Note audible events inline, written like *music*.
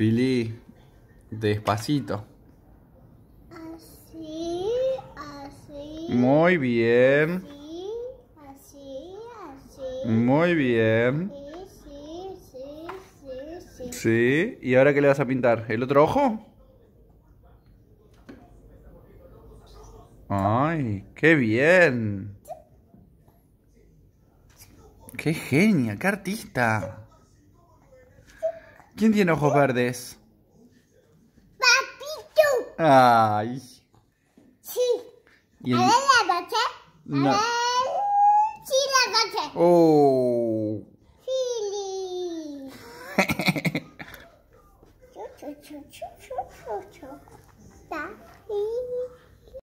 Fili, despacito. Así, así. Muy bien. Así, así, así. Muy bien. Sí, sí, sí, sí, ¿y ahora qué le vas a pintar? ¿El otro ojo? ¡Ay, qué bien! ¡Qué genia! ¡Qué artista! ¿Quién tiene ojos verdes? Batista. Ay. Sí. ¿Vale la noche? Vale. Sí la noche. Chili. Oh. Chucho, *laughs* chucho, chucho, chucho. ¿Vale?